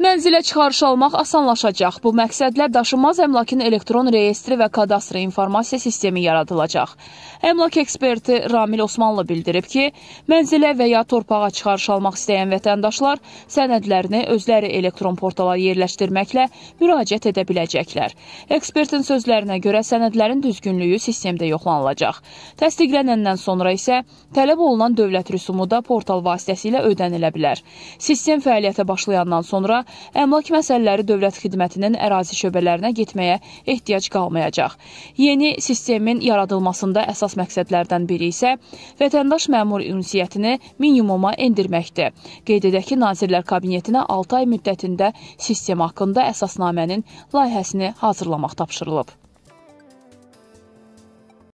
Mənzilə çıxarış almaq asanlaşacaq. Bu məqsədlə daşınmaz əmlakın elektron reyestri və kadastr informasiya sistemi yaradılacaq. Əmlak eksperti Ramil Osmanlı bildirib ki, mənzilə və ya torpağa çıxarış almaq istəyən vətəndaşlar sənədlərini özləri elektron portala yerləşdirməklə müraciət edə biləcəklər. Ekspertin sözlərinə görə sənədlərin düzgünlüyü sistemdə yoxlanılacaq. Təsdiqlənəndən sonra isə tələb olunan dövlət rüsumu da portal vasitəsilə ödənilə bilər. Sistem fəaliyyətə başlayandan sonra əmlak məsələləri dövlət xidmətinin ərazi şöbələrinə getməyə ehtiyac qalmayacaq. Yeni sistemin yaradılmasında əsas məqsədlərdən biri isə vətəndaş məmur ünsiyyətini minimuma endirməkdir. Qeyd edək ki, Nazirlər Kabinetinə 6 ay müddətində sistem haqqında əsasnamənin layihəsini hazırlamaq tapşırılıb.